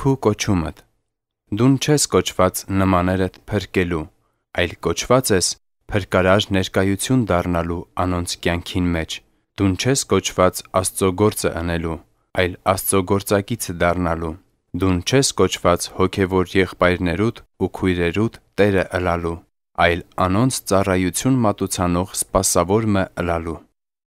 քու կոչումդ։ Դուն չես կոչված նմաներդ փրկելու, այլ կոչված ես փրկարար ներկայություն դառնալու անոնց կյանքին մեջ։ Դուն չես կոչված Աստծո գործը անելու, այլ Աստծո գործակիցը դառնալու։ Դուն չես կոչված հոգևոր եղբայրներուդ ու քույրերուդ Տերը ըլալու, այլ անոնց ծառայություն մատուցանող սпасավորը ըլալու։